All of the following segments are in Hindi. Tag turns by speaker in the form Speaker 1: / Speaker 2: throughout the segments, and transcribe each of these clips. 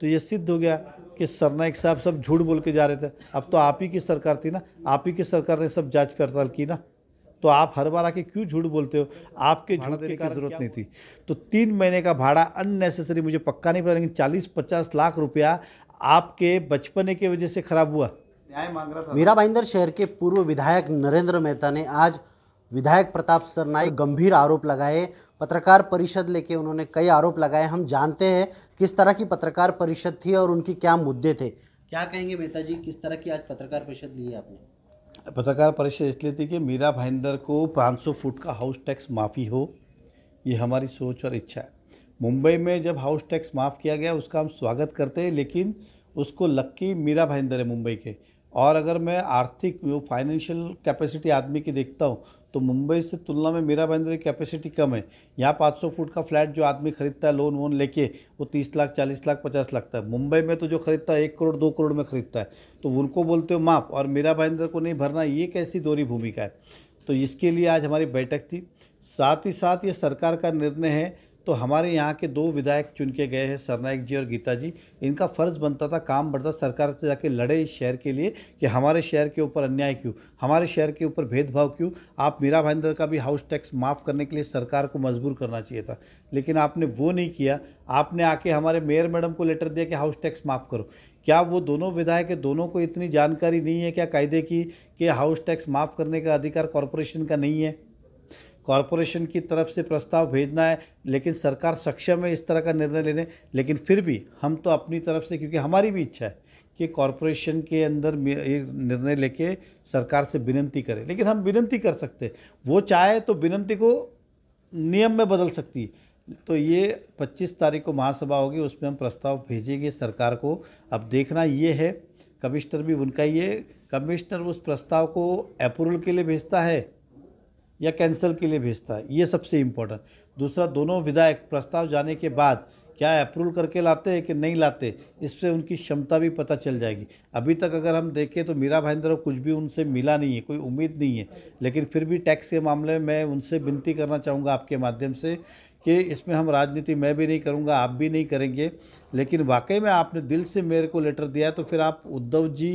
Speaker 1: तो ये सिद्ध हो गया कि सरनाइक साहब सब झूठ बोल के जा रहे थे अब तो आप ही की सरकार थी ना आप ही की सरकार ने सब जांच पड़ताल की ना तो आप हर बार आके क्यों झूठ बोलते हो आपके झूठ देने की जरूरत नहीं थी तो तीन महीने का भाड़ा अननेसेसरी मुझे पक्का नहीं पता लेकिन चालीस पचास लाख रुपया आपके बचपने की वजह से खराब हुआ
Speaker 2: न्याय मांग रहा था मीरा भाईंदर शहर के पूर्व विधायक नरेंद्र मेहता ने आज विधायक प्रताप सरनाई गंभीर आरोप लगाए पत्रकार परिषद लेके उन्होंने कई आरोप लगाए हम जानते हैं किस तरह की पत्रकार
Speaker 1: परिषद थी और उनकी क्या मुद्दे थे
Speaker 2: क्या कहेंगे मेहता जी किस तरह की आज पत्रकार परिषद ली है आपने
Speaker 1: पत्रकार परिषद इसलिए थी कि मीरा भाईंदर को 500 फुट का हाउस टैक्स माफ़ी हो ये हमारी सोच और इच्छा है मुंबई में जब हाउस टैक्स माफ़ किया गया उसका हम स्वागत करते हैं लेकिन उसको लक्की मीरा भाईंदर है मुंबई के और अगर मैं आर्थिक व्यू फाइनेंशियल कैपेसिटी आदमी की देखता हूँ तो मुंबई से तुलना में मीरा बंदर की कैपेसिटी कम है यहाँ 500 फुट का फ्लैट जो आदमी खरीदता है लोन वोन लेके वो 30 लाख 40 लाख 50 लाख तक मुंबई में तो जो खरीदता है एक करोड़ दो करोड़ में खरीदता है तो उनको बोलते हो माफ और मीरा बंदर को नहीं भरना ये कैसी दोहरी भूमिका है तो इसके लिए आज हमारी बैठक थी साथ ही साथ ये सरकार का निर्णय है तो हमारे यहाँ के दो विधायक चुन के गए हैं सरनायक जी और गीता जी इनका फ़र्ज़ बनता था काम बढ़ता सरकार से जाके लड़े इस शहर के लिए कि हमारे शहर के ऊपर अन्याय क्यों हमारे शहर के ऊपर भेदभाव क्यों आप मीरा भाईंदर का भी हाउस टैक्स माफ़ करने के लिए सरकार को मजबूर करना चाहिए था लेकिन आपने वो नहीं किया आपने आके हमारे मेयर मैडम को लेटर दिया कि हाउस टैक्स माफ़ करो क्या वो दोनों विधायक दोनों को इतनी जानकारी नहीं है क्या कायदे की कि हाउस टैक्स माफ़ करने का अधिकार कॉरपोरेशन का नहीं है कॉरपोरेशन की तरफ से प्रस्ताव भेजना है लेकिन सरकार सक्षम है इस तरह का निर्णय लेने लेकिन फिर भी हम तो अपनी तरफ से क्योंकि हमारी भी इच्छा है कि कॉरपोरेशन के अंदर ये निर्णय लेके सरकार से विनंती करें लेकिन हम विनंती कर सकते वो चाहे तो विनंती को नियम में बदल सकती है तो ये 25 तारीख को महासभा होगी उसमें हम प्रस्ताव भेजेंगे सरकार को अब देखना ये है कमिश्नर भी उनका ये कमिश्नर उस प्रस्ताव को अप्रूवल के लिए भेजता है या कैंसिल के लिए भेजता है ये सबसे इम्पोर्टेंट दूसरा दोनों विधायक प्रस्ताव जाने के बाद क्या अप्रूवल करके लाते हैं कि नहीं लाते इससे उनकी क्षमता भी पता चल जाएगी अभी तक अगर हम देखें तो मीरा भाईंदर कुछ भी उनसे मिला नहीं है कोई उम्मीद नहीं है लेकिन फिर भी टैक्स के मामले में मैं उनसे विनती करना चाहूँगा आपके माध्यम से कि इसमें हम राजनीति मैं भी नहीं करूँगा आप भी नहीं करेंगे लेकिन वाकई में आपने दिल से मेरे को लेटर दिया तो फिर आप उद्धव जी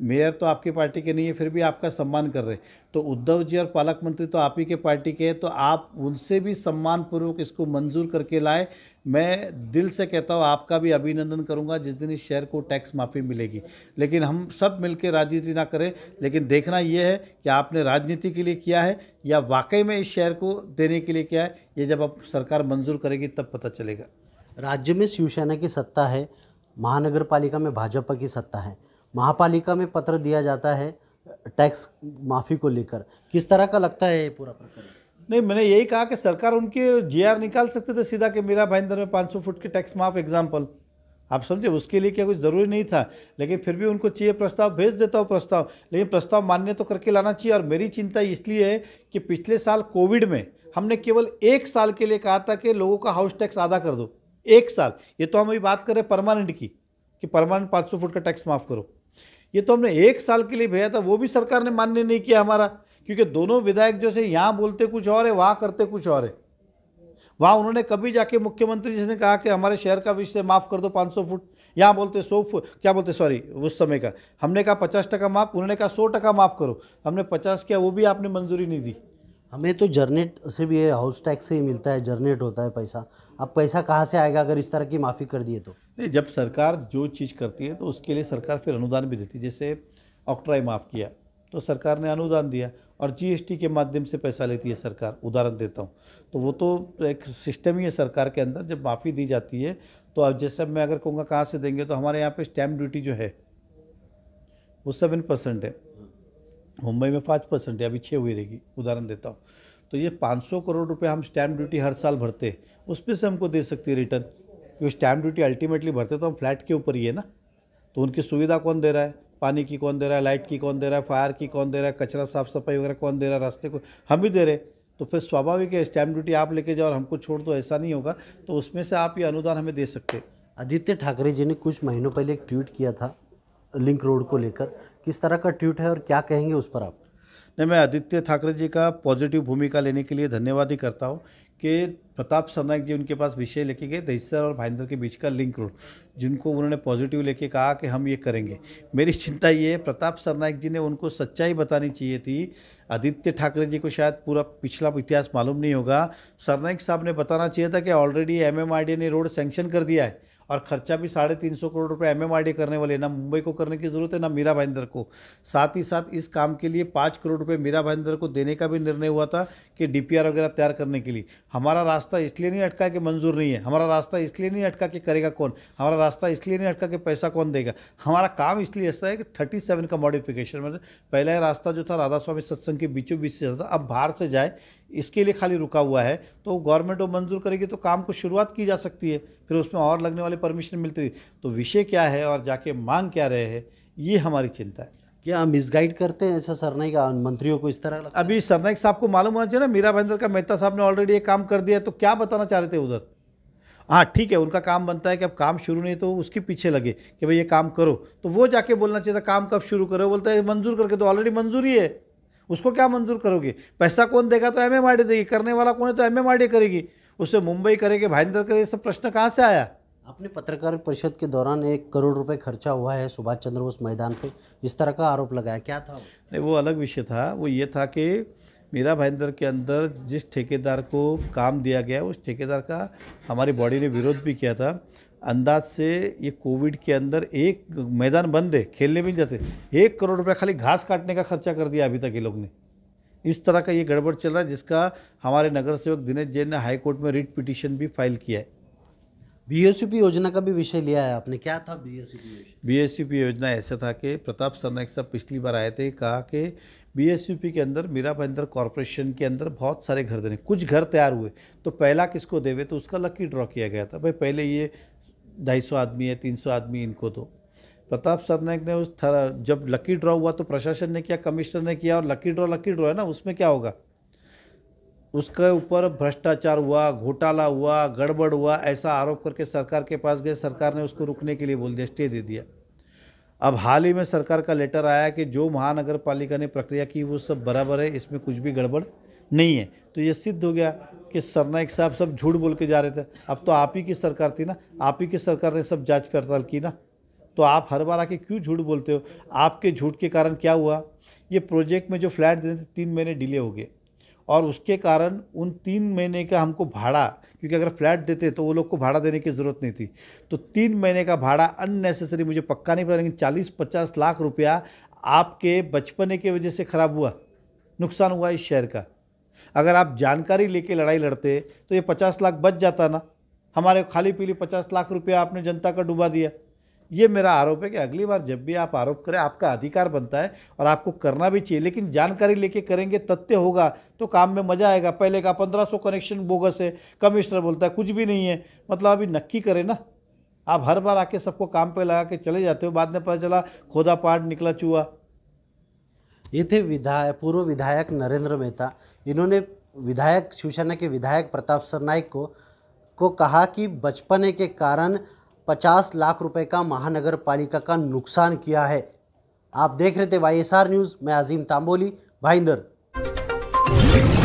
Speaker 1: मेयर तो आपकी पार्टी के नहीं है फिर भी आपका सम्मान कर रहे तो उद्धव जी और पालक मंत्री तो आप ही के पार्टी के हैं तो आप उनसे भी सम्मानपूर्वक इसको मंजूर करके लाए मैं दिल से कहता हूँ आपका भी अभिनंदन करूँगा जिस दिन इस शहर को टैक्स माफ़ी मिलेगी लेकिन हम सब मिलकर राजनीति ना करें लेकिन देखना यह है कि आपने राजनीति के लिए किया है या वाकई में इस शहर को देने के लिए किया है ये जब आप सरकार मंजूर करेगी तब पता चलेगा
Speaker 2: राज्य में शिवसेना की सत्ता है महानगर पालिका में भाजपा की सत्ता है महापालिका में पत्र दिया जाता है
Speaker 1: टैक्स माफ़ी को लेकर किस तरह का लगता है ये पूरा प्रकरण नहीं मैंने यही कहा कि सरकार उनके जीआर निकाल सकते थे सीधा कि मीरा भाईंदर में 500 फुट के टैक्स माफ एग्जाम्पल आप समझे उसके लिए क्या कुछ ज़रूरी नहीं था लेकिन फिर भी उनको चाहिए प्रस्ताव भेज देता हूँ प्रस्ताव लेकिन प्रस्ताव मान्य तो करके लाना चाहिए और मेरी चिंता इसलिए है कि पिछले साल कोविड में हमने केवल एक साल के लिए कहा था कि लोगों का हाउस टैक्स आधा कर दो एक साल ये तो हम अभी बात करें परमानेंट की कि परमानेंट 500 फुट का टैक्स माफ़ करो ये तो हमने एक साल के लिए भेजा था वो भी सरकार ने मान्य नहीं किया हमारा क्योंकि दोनों विधायक जो है यहाँ बोलते कुछ और है वहाँ करते कुछ और है वहाँ उन्होंने कभी जाके मुख्यमंत्री जी ने कहा कि हमारे शहर का विषय माफ़ कर दो 500 फुट यहाँ बोलते सौ फुट क्या बोलते सॉरी उस समय का हमने कहा पचास टका माफ़ उन्होंने कहा सौ टका माफ़ करो हमने पचास किया वो भी आपने मंजूरी नहीं दी हमें तो जर्नेट से भी हाउस टैक्स
Speaker 2: से ही मिलता है जर्नेट होता है पैसा अब पैसा कहाँ से आएगा अगर इस तरह की माफ़ी कर दिए तो
Speaker 1: नहीं जब सरकार जो चीज़ करती है तो उसके लिए सरकार फिर अनुदान भी देती है जैसे ऑक्ट्राई माफ़ किया तो सरकार ने अनुदान दिया और जीएसटी के माध्यम से पैसा लेती है सरकार उदाहरण देता हूँ तो वो तो एक सिस्टम ही है सरकार के अंदर जब माफ़ी दी जाती है तो अब जैसे मैं अगर कहूँगा कहाँ से देंगे तो हमारे यहाँ पे स्टैम्प ड्यूटी जो है वो सेवन परसेंट है मुंबई में पाँच परसेंट है अभी छः हुई रहेगी उदाहरण देता हूँ तो ये 500 करोड़ रुपए हम स्टैम्प ड्यूटी हर साल भरते हैं उस पर से हमको दे सकती है रिटर्न क्योंकि स्टैम्प ड्यूटी अल्टीमेटली भरते तो हम फ्लैट के ऊपर ही है ना तो उनकी सुविधा कौन दे रहा है पानी की कौन दे रहा है लाइट की कौन दे रहा है फायर की कौन दे रहा है कचरा साफ सफाई वगैरह कौन दे रहा है रास्ते को हम भी दे रहे तो फिर स्वाभाविक है स्टैम्प ड्यूटी आप लेके जाओ और हमको छोड़ दो ऐसा नहीं होगा तो उसमें से आप ये अनुदान हमें दे सकते आदित्य ठाकरे
Speaker 2: जी ने कुछ महीनों पहले एक ट्वीट किया था लिंक रोड को लेकर किस तरह का ट्वीट है और क्या कहेंगे
Speaker 1: उस पर आप नहीं मैं आदित्य ठाकरे जी का पॉजिटिव भूमिका लेने के लिए धन्यवाद ही करता हूँ कि प्रताप सरनाइक जी उनके पास विषय लेके गए दहिसर और भाईंदर के बीच का लिंक रोड जिनको उन्होंने पॉजिटिव लेके कहा कि हम ये करेंगे मेरी चिंता ये है प्रताप सरनाइक जी ने उनको सच्चाई बतानी चाहिए थी आदित्य ठाकरे जी को शायद पूरा पिछला इतिहास मालूम नहीं होगा सरनाइक साहब ने बताना चाहिए था कि ऑलरेडी एम ने रोड सेंक्शन कर दिया है और खर्चा भी साढ़े तीन सौ करोड़ रुपए एम करने वाले ना मुंबई को करने की ज़रूरत है ना मीरा भाईंदर को साथ ही साथ इस काम के लिए पाँच करोड़ रुपए मीरा भाईंदर को देने का भी निर्णय हुआ था कि डीपीआर वगैरह तैयार करने के लिए हमारा रास्ता इसलिए नहीं अटका कि मंजूर नहीं है हमारा रास्ता इसलिए नहीं अटका कि करेगा कौन हमारा रास्ता इसलिए नहीं अटका कि पैसा कौन देगा हमारा काम इसलिए ऐसा है कि थर्टी सेवन का मॉडिफिकेशन मतलब पहला रास्ता जो था राधा स्वामी सत्संग के बीचों बीच से था अब बाहर से जाए इसके लिए खाली रुका हुआ है तो गवर्नमेंट वो मंजूर करेगी तो काम को शुरुआत की जा सकती है फिर उसमें और लगने वाले परमिशन मिलती है तो विषय क्या है और जाके मांग क्या रहे हैं ये हमारी चिंता है क्या मिसगाइड करते हैं ऐसा का मंत्रियों को इस तरह लगता अभी सरनाइक साहब को मालूम होना चाहिए ना मीरा भाईंदर का मेहता साहब ने ऑलरेडी ये काम कर दिया तो क्या बताना चाह रहे थे उधर हाँ ठीक है उनका काम बनता है कि अब काम शुरू नहीं तो उसके पीछे लगे कि भाई ये काम करो तो वो जाके बोलना चाहिए था काम कब शुरू करो बोलता है मंजूर करके तो ऑलरेडी मंजूरी है उसको क्या मंजूर करोगे पैसा कौन देगा तो एम देगी करने वाला कौन है तो एम करेगी उससे मुंबई करेगी भाईंदर करेगी सब प्रश्न कहाँ से आया आपने पत्रकार परिषद के
Speaker 2: दौरान एक करोड़ रुपए खर्चा हुआ है सुभाष चंद्र बोस मैदान पे इस तरह का आरोप लगाया क्या था
Speaker 1: नहीं वो अलग विषय था वो ये था कि मीरा भाईंदर के अंदर जिस ठेकेदार को काम दिया गया उस ठेकेदार का हमारी बॉडी ने विरोध भी किया था अंदाज से ये कोविड के अंदर एक मैदान बंद है खेलने भी नहीं जाते एक करोड़ रुपया खाली घास काटने का खर्चा कर दिया अभी तक ये लोग ने इस तरह का ये गड़बड़ चल रहा है जिसका हमारे नगर सेवक दिनेश जैन ने हाईकोर्ट में रिट पिटिशन भी फाइल किया है बीएसयूपी योजना का भी विषय लिया है आपने
Speaker 2: क्या था बी बीएसयूपी
Speaker 1: बीएसयूपी योजना ऐसा था कि प्रताप सरनाइक साहब पिछली बार आए थे कहा कि बी के अंदर मीरा भाईंदर कॉरपोरेशन के अंदर बहुत सारे घर देने कुछ घर तैयार हुए तो पहला किसको देवे तो उसका लकी ड्रॉ किया गया था भाई पहले ये ढाई सौ आदमी है तीन सौ आदमी इनको दो तो। प्रताप सरनाइक ने उस जब लकी ड्रॉ हुआ तो प्रशासन ने किया कमिश्नर ने किया और लकी ड्रॉ लकी ड्रॉ है ना उसमें क्या होगा उसके ऊपर भ्रष्टाचार हुआ घोटाला हुआ गड़बड़ हुआ ऐसा आरोप करके सरकार के पास गए सरकार ने उसको रुकने के लिए बोल दिया स्टे दे दिया अब हाल ही में सरकार का लेटर आया कि जो महानगर पालिका ने प्रक्रिया की वो सब बराबर है इसमें कुछ भी गड़बड़ नहीं है तो ये सिद्ध हो गया कि सरनाइक साहब सब झूठ बोल के जा रहे थे अब तो आप ही की सरकार थी ना आप ही की सरकार ने सब जांच पड़ताल की ना तो आप हर बार आके क्यों झूठ बोलते हो आपके झूठ के कारण क्या हुआ ये प्रोजेक्ट में जो फ्लैट देने थे तीन महीने डिले हो गए और उसके कारण उन तीन महीने का हमको भाड़ा क्योंकि अगर फ्लैट देते तो वो लोग को भाड़ा देने की ज़रूरत नहीं थी तो तीन महीने का भाड़ा अननेसेसरी मुझे पक्का नहीं पता लेकिन चालीस पचास लाख रुपया आपके बचपने की वजह से ख़राब हुआ नुकसान हुआ इस शहर का अगर आप जानकारी लेके लड़ाई लड़ते तो ये पचास लाख बच जाता ना हमारे खाली पीली पचास लाख रुपया आपने जनता का डुबा दिया ये मेरा आरोप है कि अगली बार जब भी आप आरोप करें आपका अधिकार बनता है और आपको करना भी चाहिए लेकिन जानकारी लेके करेंगे तथ्य होगा तो काम में मज़ा आएगा पहले का पंद्रह सौ कनेक्शन बोगस है कमिश्नर बोलता है कुछ भी नहीं है मतलब अभी नक्की करें ना आप हर बार आके सबको काम पे लगा के चले जाते हो बाद में पता चला खोदा पहाड़ निकला चूहा
Speaker 2: ये थे विधायक पूर्व विधायक नरेंद्र मेहता इन्होंने विधायक शिवसेना के विधायक प्रताप नाइक को को कहा कि बचपने के कारण 50 लाख रुपए का महानगर पालिका का नुकसान किया है आप देख रहे थे वाई न्यूज़ मैं अजीम तांबोली भाईंदर